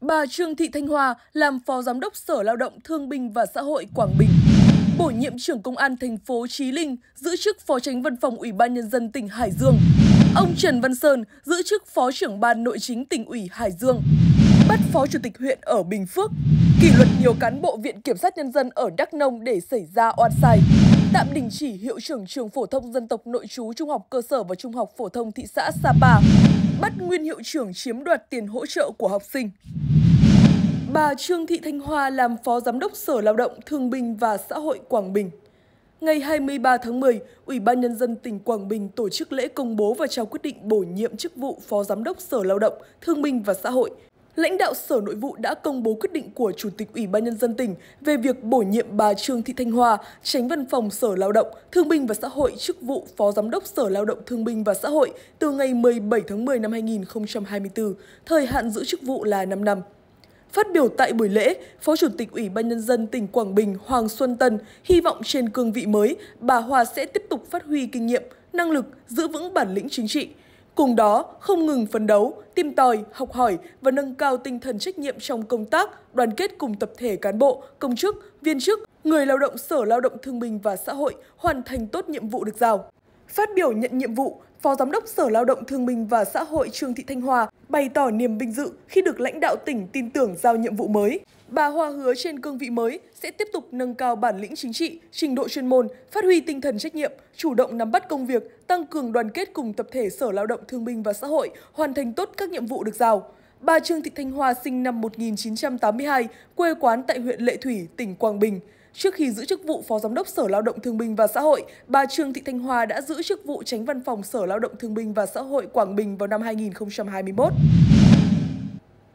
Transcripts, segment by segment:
Bà Trương Thị Thanh Hòa làm Phó Giám đốc Sở Lao động Thương binh và Xã hội Quảng Bình. Bổ nhiệm trưởng Công an thành phố Trí Linh giữ chức Phó Tránh Văn phòng Ủy ban Nhân dân tỉnh Hải Dương. Ông Trần Văn Sơn giữ chức Phó trưởng Ban Nội chính tỉnh ủy Hải Dương. Bắt Phó Chủ tịch huyện ở Bình Phước. Kỷ luật nhiều cán bộ Viện Kiểm sát Nhân dân ở Đắk Nông để xảy ra oan sai. Tạm đình chỉ hiệu trưởng trường phổ thông dân tộc nội trú trung học cơ sở và trung học phổ thông thị xã Sapa bắt nguyên hiệu trưởng chiếm đoạt tiền hỗ trợ của học sinh. Bà Trương Thị Thanh Hoa làm Phó Giám đốc Sở Lao động, Thương binh và Xã hội Quảng Bình. Ngày 23 tháng 10, Ủy ban Nhân dân tỉnh Quảng Bình tổ chức lễ công bố và trao quyết định bổ nhiệm chức vụ Phó Giám đốc Sở Lao động, Thương binh và Xã hội – lãnh đạo Sở Nội vụ đã công bố quyết định của Chủ tịch Ủy ban Nhân dân tỉnh về việc bổ nhiệm bà Trương Thị Thanh Hoa, tránh văn phòng Sở Lao động, Thương binh và Xã hội chức vụ Phó Giám đốc Sở Lao động Thương binh và Xã hội từ ngày 17 tháng 10 năm 2024, thời hạn giữ chức vụ là 5 năm. Phát biểu tại buổi lễ, Phó Chủ tịch Ủy ban Nhân dân tỉnh Quảng Bình Hoàng Xuân Tân hy vọng trên cương vị mới, bà Hoa sẽ tiếp tục phát huy kinh nghiệm, năng lực, giữ vững bản lĩnh chính trị, Cùng đó, không ngừng phấn đấu, tìm tòi, học hỏi và nâng cao tinh thần trách nhiệm trong công tác, đoàn kết cùng tập thể cán bộ, công chức, viên chức, người lao động Sở Lao động Thương binh và Xã hội hoàn thành tốt nhiệm vụ được giao. Phát biểu nhận nhiệm vụ, Phó Giám đốc Sở Lao động Thương binh và Xã hội Trương Thị Thanh Hòa bày tỏ niềm vinh dự khi được lãnh đạo tỉnh tin tưởng giao nhiệm vụ mới. Bà Hòa hứa trên cương vị mới sẽ tiếp tục nâng cao bản lĩnh chính trị, trình độ chuyên môn, phát huy tinh thần trách nhiệm, chủ động nắm bắt công việc, tăng cường đoàn kết cùng tập thể Sở Lao động Thương binh và Xã hội, hoàn thành tốt các nhiệm vụ được giao. Bà Trương Thị Thanh Hòa sinh năm 1982, quê quán tại huyện Lệ Thủy, tỉnh Quảng Bình. Trước khi giữ chức vụ Phó Giám đốc Sở Lao động Thương binh và Xã hội, bà Trương Thị Thanh Hoa đã giữ chức vụ Tránh Văn phòng Sở Lao động Thương binh và Xã hội Quảng Bình vào năm 2021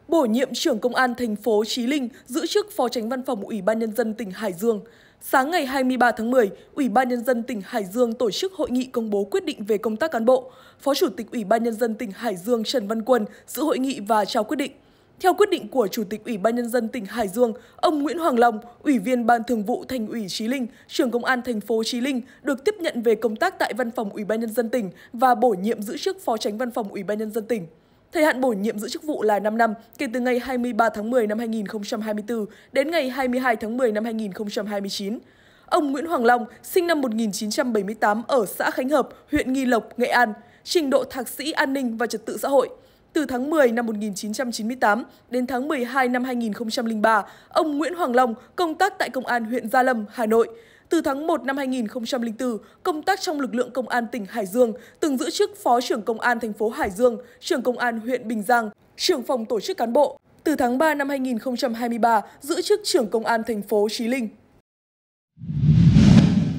bổ nhiệm trưởng công an thành phố Chí Linh giữ chức phó tránh văn phòng Ủy ban nhân dân tỉnh Hải Dương. Sáng ngày 23 tháng 10, Ủy ban nhân dân tỉnh Hải Dương tổ chức hội nghị công bố quyết định về công tác cán bộ. Phó Chủ tịch Ủy ban nhân dân tỉnh Hải Dương Trần Văn Quân giữ hội nghị và trao quyết định. Theo quyết định của Chủ tịch Ủy ban Nhân dân tỉnh Hải Dương, ông Nguyễn Hoàng Long, Ủy viên Ban Thường vụ Thành ủy Chí Linh, trưởng Công an thành phố Chí Linh, được tiếp nhận về công tác tại Văn phòng Ủy ban Nhân dân tỉnh và bổ nhiệm giữ chức Phó tránh Văn phòng Ủy ban Nhân dân tỉnh. Thời hạn bổ nhiệm giữ chức vụ là 5 năm, kể từ ngày 23 tháng 10 năm 2024 đến ngày 22 tháng 10 năm 2029. Ông Nguyễn Hoàng Long, sinh năm 1978 ở xã Khánh Hợp, huyện Nghi Lộc, Nghệ An, trình độ thạc sĩ an ninh và trật tự xã hội – từ tháng 10 năm 1998 đến tháng 12 năm 2003, ông Nguyễn Hoàng Long công tác tại Công an huyện Gia Lâm, Hà Nội. Từ tháng 1 năm 2004, công tác trong lực lượng công an tỉnh Hải Dương, từng giữ chức Phó trưởng Công an thành phố Hải Dương, trưởng Công an huyện Bình Giang, trưởng phòng tổ chức cán bộ. Từ tháng 3 năm 2023, giữ chức trưởng Công an thành phố Chí Linh.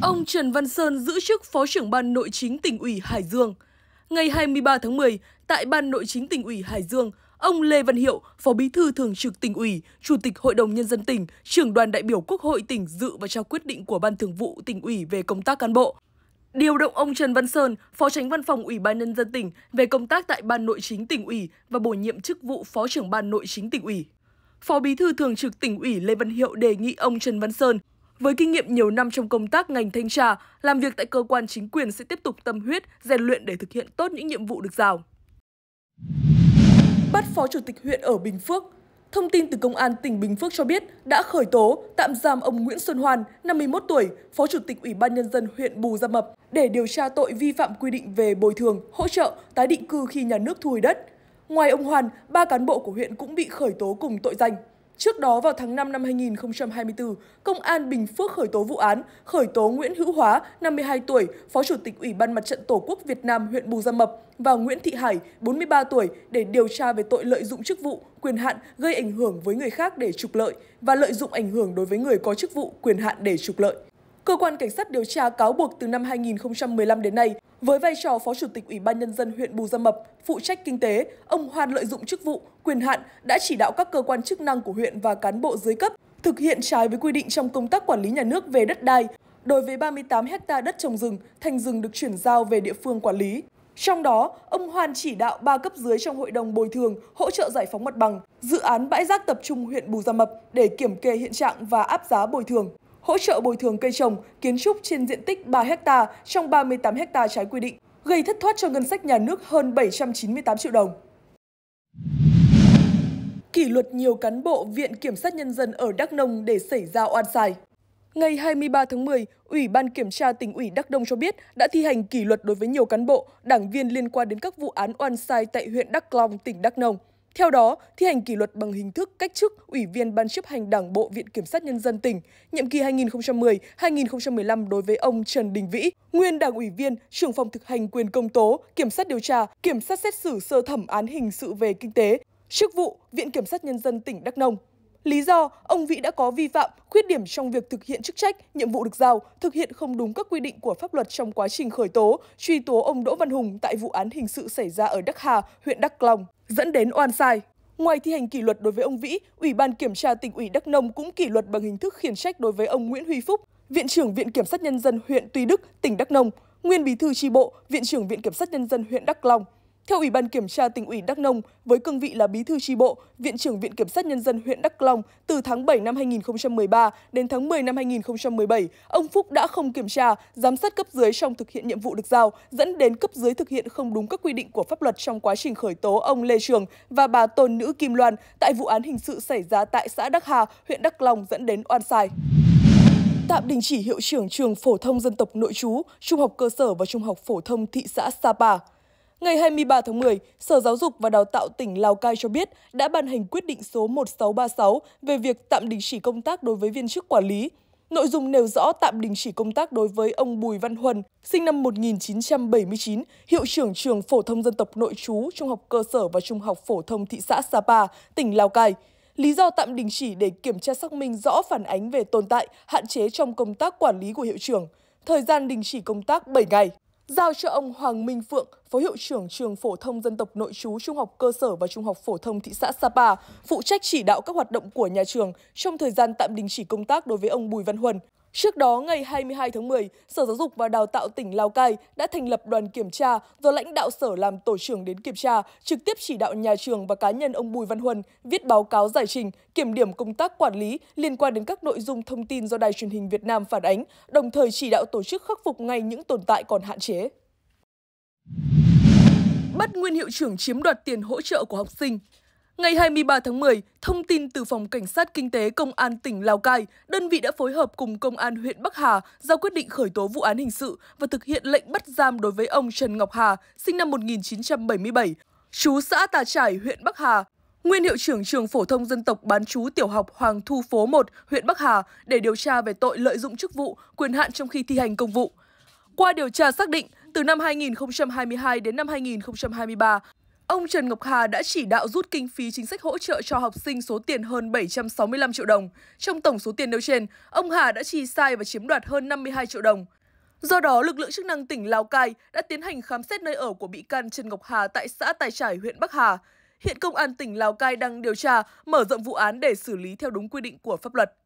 Ông Trần Văn Sơn giữ chức Phó trưởng Ban Nội chính tỉnh ủy Hải Dương. Ngày 23 tháng 10, tại Ban Nội chính tỉnh ủy Hải Dương, ông Lê Văn Hiệu, Phó Bí thư Thường trực tỉnh ủy, Chủ tịch Hội đồng Nhân dân tỉnh, trưởng đoàn đại biểu Quốc hội tỉnh dự và trao quyết định của Ban Thường vụ tỉnh ủy về công tác cán bộ. Điều động ông Trần Văn Sơn, Phó tránh văn phòng Ủy ban Nhân dân tỉnh về công tác tại Ban Nội chính tỉnh ủy và bổ nhiệm chức vụ Phó trưởng Ban Nội chính tỉnh ủy. Phó Bí thư Thường trực tỉnh ủy Lê Văn Hiệu đề nghị ông Trần Văn Sơn với kinh nghiệm nhiều năm trong công tác ngành thanh tra, làm việc tại cơ quan chính quyền sẽ tiếp tục tâm huyết, rèn luyện để thực hiện tốt những nhiệm vụ được giao. Bắt Phó Chủ tịch huyện ở Bình Phước Thông tin từ Công an tỉnh Bình Phước cho biết đã khởi tố, tạm giam ông Nguyễn Xuân Hoan, 51 tuổi, Phó Chủ tịch Ủy ban Nhân dân huyện Bù Gia Mập để điều tra tội vi phạm quy định về bồi thường, hỗ trợ, tái định cư khi nhà nước thu hồi đất. Ngoài ông Hoàn, ba cán bộ của huyện cũng bị khởi tố cùng tội danh. Trước đó vào tháng 5 năm 2024, Công an Bình Phước khởi tố vụ án, khởi tố Nguyễn Hữu Hóa, 52 tuổi, Phó Chủ tịch Ủy ban Mặt trận Tổ quốc Việt Nam huyện Bù Gia Mập và Nguyễn Thị Hải, 43 tuổi, để điều tra về tội lợi dụng chức vụ, quyền hạn gây ảnh hưởng với người khác để trục lợi và lợi dụng ảnh hưởng đối với người có chức vụ, quyền hạn để trục lợi. Cơ quan cảnh sát điều tra cáo buộc từ năm 2015 đến nay, với vai trò Phó Chủ tịch Ủy ban Nhân dân huyện Bù Gia Mập, phụ trách kinh tế, ông Hoan lợi dụng chức vụ, quyền hạn đã chỉ đạo các cơ quan chức năng của huyện và cán bộ dưới cấp thực hiện trái với quy định trong công tác quản lý nhà nước về đất đai đối với 38 ha đất trồng rừng, thành rừng được chuyển giao về địa phương quản lý. Trong đó, ông Hoan chỉ đạo ba cấp dưới trong hội đồng bồi thường hỗ trợ giải phóng mặt bằng, dự án bãi rác tập trung huyện Bù Gia Mập để kiểm kê hiện trạng và áp giá bồi thường hỗ trợ bồi thường cây trồng, kiến trúc trên diện tích 3 ha trong 38 ha trái quy định, gây thất thoát cho ngân sách nhà nước hơn 798 triệu đồng. Kỷ luật nhiều cán bộ Viện Kiểm sát Nhân dân ở Đắk Nông để xảy ra oan sai. Ngày 23 tháng 10, Ủy ban Kiểm tra tỉnh ủy Đắk Đông cho biết đã thi hành kỷ luật đối với nhiều cán bộ, đảng viên liên quan đến các vụ án oan sai tại huyện Đắk Long, tỉnh Đắk Nông. Theo đó, thi hành kỷ luật bằng hình thức cách chức Ủy viên Ban chấp hành Đảng Bộ Viện Kiểm sát Nhân dân tỉnh, nhiệm kỳ 2010-2015 đối với ông Trần Đình Vĩ, nguyên Đảng ủy viên, trưởng phòng thực hành quyền công tố, kiểm sát điều tra, kiểm sát xét xử sơ thẩm án hình sự về kinh tế, chức vụ Viện Kiểm sát Nhân dân tỉnh Đắk Nông. Lý do, ông Vĩ đã có vi phạm, khuyết điểm trong việc thực hiện chức trách, nhiệm vụ được giao, thực hiện không đúng các quy định của pháp luật trong quá trình khởi tố, truy tố ông Đỗ Văn Hùng tại vụ án hình sự xảy ra ở Đắc Hà, huyện Đắc Long, dẫn đến oan sai. Ngoài thi hành kỷ luật đối với ông Vĩ, Ủy ban Kiểm tra tỉnh ủy Đắk Nông cũng kỷ luật bằng hình thức khiển trách đối với ông Nguyễn Huy Phúc, Viện trưởng Viện Kiểm sát Nhân dân huyện Tuy Đức, tỉnh Đắk Nông, nguyên bí thư tri bộ, Viện trưởng Viện Kiểm sát Nhân dân huyện Đắk Long, theo Ủy ban Kiểm tra tỉnh ủy Đắk Nông, với cương vị là bí thư tri bộ, Viện trưởng Viện Kiểm sát Nhân dân huyện Đắk Long, từ tháng 7 năm 2013 đến tháng 10 năm 2017, ông Phúc đã không kiểm tra, giám sát cấp dưới trong thực hiện nhiệm vụ được giao, dẫn đến cấp dưới thực hiện không đúng các quy định của pháp luật trong quá trình khởi tố ông Lê Trường và bà Tôn Nữ Kim Loan tại vụ án hình sự xảy ra tại xã Đắk Hà, huyện Đắk Long dẫn đến oan sai tạm đình chỉ hiệu trưởng trường phổ thông dân tộc nội trú, trung học cơ sở và trung học phổ thông thị xã Sapa. Ngày 23 tháng 10, Sở Giáo dục và Đào tạo tỉnh Lào Cai cho biết đã ban hành quyết định số 1636 về việc tạm đình chỉ công tác đối với viên chức quản lý. Nội dung nêu rõ tạm đình chỉ công tác đối với ông Bùi Văn Huân, sinh năm 1979, hiệu trưởng trường phổ thông dân tộc nội trú, trung học cơ sở và trung học phổ thông thị xã Sapa, tỉnh Lào Cai. Lý do tạm đình chỉ để kiểm tra xác minh rõ phản ánh về tồn tại, hạn chế trong công tác quản lý của hiệu trưởng. Thời gian đình chỉ công tác 7 ngày giao cho ông Hoàng Minh Phượng, Phó Hiệu trưởng Trường Phổ thông Dân tộc Nội trú Trung học Cơ sở và Trung học Phổ thông thị xã Sapa, phụ trách chỉ đạo các hoạt động của nhà trường trong thời gian tạm đình chỉ công tác đối với ông Bùi Văn Huân. Trước đó, ngày 22 tháng 10, Sở Giáo dục và Đào tạo tỉnh Lào Cai đã thành lập đoàn kiểm tra do lãnh đạo sở làm tổ trưởng đến kiểm tra, trực tiếp chỉ đạo nhà trường và cá nhân ông Bùi Văn Huân viết báo cáo giải trình, kiểm điểm công tác quản lý liên quan đến các nội dung thông tin do Đài truyền hình Việt Nam phản ánh, đồng thời chỉ đạo tổ chức khắc phục ngay những tồn tại còn hạn chế. Bắt nguyên hiệu trưởng chiếm đoạt tiền hỗ trợ của học sinh, Ngày 23 tháng 10, thông tin từ Phòng Cảnh sát Kinh tế Công an tỉnh Lào Cai, đơn vị đã phối hợp cùng Công an huyện Bắc Hà ra quyết định khởi tố vụ án hình sự và thực hiện lệnh bắt giam đối với ông Trần Ngọc Hà, sinh năm 1977, chú xã Tà Trải, huyện Bắc Hà, nguyên hiệu trưởng trường phổ thông dân tộc bán chú tiểu học Hoàng Thu Phố 1, huyện Bắc Hà để điều tra về tội lợi dụng chức vụ, quyền hạn trong khi thi hành công vụ. Qua điều tra xác định, từ năm 2022 đến năm 2023, Ông Trần Ngọc Hà đã chỉ đạo rút kinh phí chính sách hỗ trợ cho học sinh số tiền hơn 765 triệu đồng. Trong tổng số tiền nêu trên, ông Hà đã chi sai và chiếm đoạt hơn 52 triệu đồng. Do đó, lực lượng chức năng tỉnh Lào Cai đã tiến hành khám xét nơi ở của bị can Trần Ngọc Hà tại xã Tài Trải, huyện Bắc Hà. Hiện công an tỉnh Lào Cai đang điều tra, mở rộng vụ án để xử lý theo đúng quy định của pháp luật.